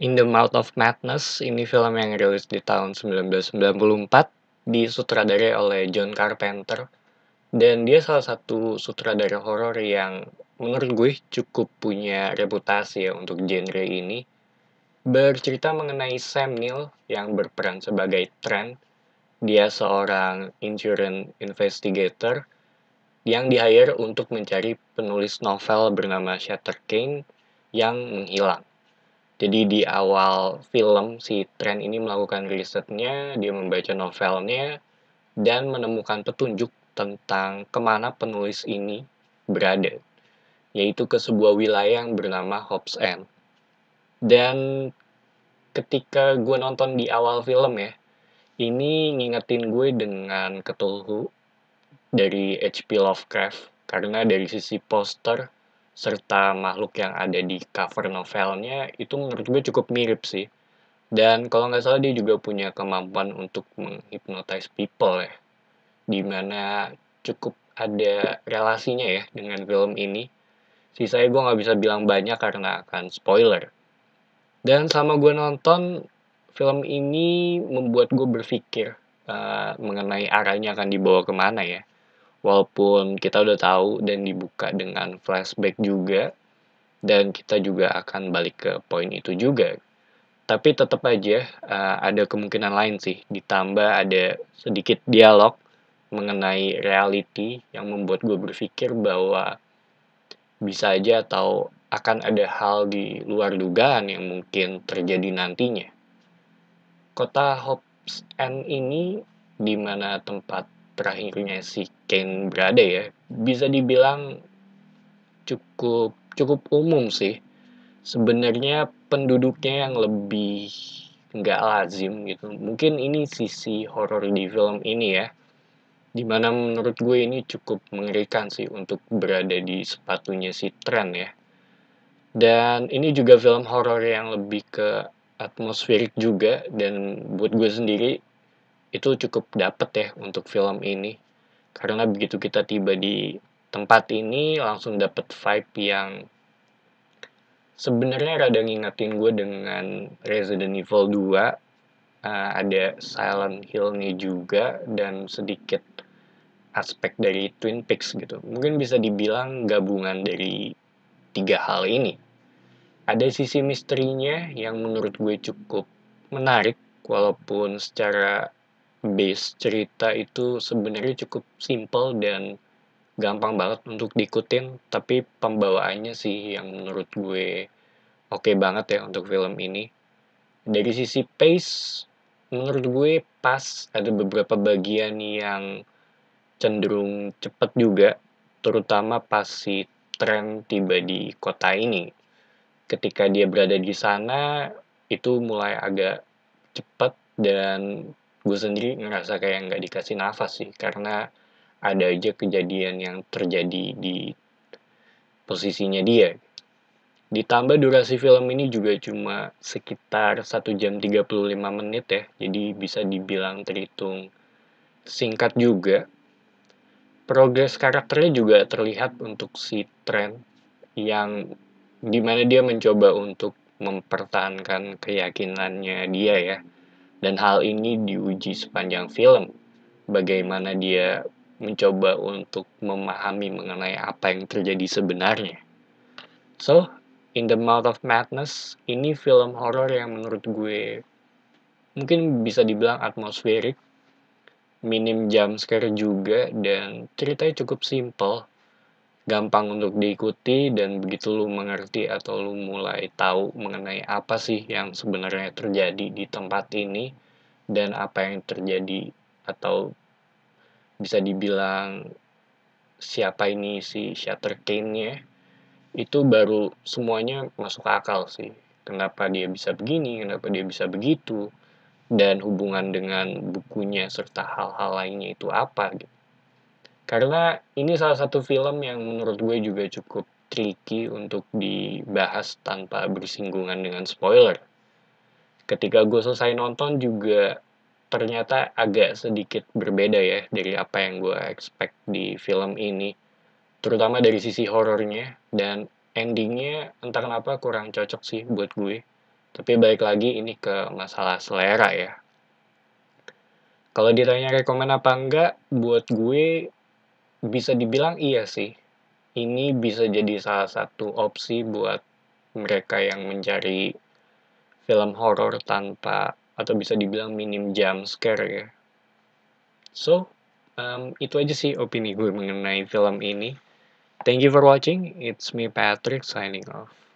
In the Mouth of Madness ini film yang rilis di tahun 1994 disutradarai oleh John Carpenter dan dia salah satu sutradara horor yang menurut gue cukup punya reputasi ya untuk genre ini. Bercerita mengenai Sam Neill yang berperan sebagai Trent. Dia seorang insurance investigator yang di-hire untuk mencari penulis novel bernama Shatter King yang menghilang. Jadi di awal film si Trent ini melakukan risetnya, dia membaca novelnya, dan menemukan petunjuk tentang kemana penulis ini berada, yaitu ke sebuah wilayah yang bernama Hobbs End. Dan ketika gue nonton di awal film ya, ini ngingetin gue dengan Ketulhu dari H.P. Lovecraft, karena dari sisi poster serta makhluk yang ada di cover novelnya itu menurut gue cukup mirip sih. Dan kalau nggak salah dia juga punya kemampuan untuk menghipnotize people ya. Dimana cukup ada relasinya ya dengan film ini. si saya gue nggak bisa bilang banyak karena akan spoiler. Dan sama gue nonton, film ini membuat gue berpikir uh, mengenai arahnya akan dibawa kemana ya walaupun kita udah tahu dan dibuka dengan flashback juga dan kita juga akan balik ke poin itu juga tapi tetap aja uh, ada kemungkinan lain sih ditambah ada sedikit dialog mengenai reality yang membuat gue berpikir bahwa bisa aja atau akan ada hal di luar dugaan yang mungkin terjadi nantinya. Kota Hobbs N ini di mana tempat terakhirnya si Kane berada ya bisa dibilang cukup cukup umum sih sebenarnya penduduknya yang lebih nggak lazim gitu mungkin ini sisi horor di film ini ya dimana menurut gue ini cukup mengerikan sih untuk berada di sepatunya si Tren ya dan ini juga film horor yang lebih ke atmosferik juga dan buat gue sendiri itu cukup dapet ya untuk film ini karena begitu kita tiba di tempat ini langsung dapet vibe yang sebenarnya rada ngingetin gue dengan Resident Evil 2 uh, eh, ada Silent hill nih juga dan sedikit aspek dari Twin Peaks gitu. Mungkin bisa dibilang gabungan dari tiga hal ini. Ada sisi misterinya yang menurut gue cukup menarik walaupun secara base cerita itu sebenarnya cukup simple dan gampang banget untuk diikutin tapi pembawaannya sih yang menurut gue oke okay banget ya untuk film ini dari sisi pace menurut gue pas ada beberapa bagian yang cenderung cepat juga terutama pas si tren tiba di kota ini ketika dia berada di sana itu mulai agak cepat dan gue sendiri ngerasa kayak nggak dikasih nafas sih karena ada aja kejadian yang terjadi di posisinya dia Ditambah durasi film ini juga cuma sekitar 1 jam 35 menit ya, jadi bisa dibilang terhitung singkat juga. Progres karakternya juga terlihat untuk si Trent yang dimana dia mencoba untuk mempertahankan keyakinannya dia ya. Dan hal ini diuji sepanjang film, bagaimana dia mencoba untuk memahami mengenai apa yang terjadi sebenarnya. So, In the Mouth of Madness ini film horor yang menurut gue mungkin bisa dibilang atmosferik, minim jump scare juga, dan ceritanya cukup simple, gampang untuk diikuti dan begitu lu mengerti atau lu mulai tahu mengenai apa sih yang sebenarnya terjadi di tempat ini dan apa yang terjadi atau bisa dibilang siapa ini si Shutter Kane-nya itu baru semuanya masuk akal sih kenapa dia bisa begini kenapa dia bisa begitu dan hubungan dengan bukunya serta hal-hal lainnya itu apa gitu karena ini salah satu film yang menurut gue juga cukup tricky untuk dibahas tanpa bersinggungan dengan spoiler. Ketika gue selesai nonton juga ternyata agak sedikit berbeda ya dari apa yang gue expect di film ini. Terutama dari sisi horornya dan endingnya entah kenapa kurang cocok sih buat gue. Tapi balik lagi ini ke masalah selera ya. Kalau ditanya rekomen apa enggak, buat gue bisa dibilang iya sih. Ini bisa jadi salah satu opsi buat mereka yang mencari film horor tanpa atau bisa dibilang minim jam scare ya. So, um, itu aja sih opini gue mengenai film ini. Thank you for watching. It's me Patrick signing off.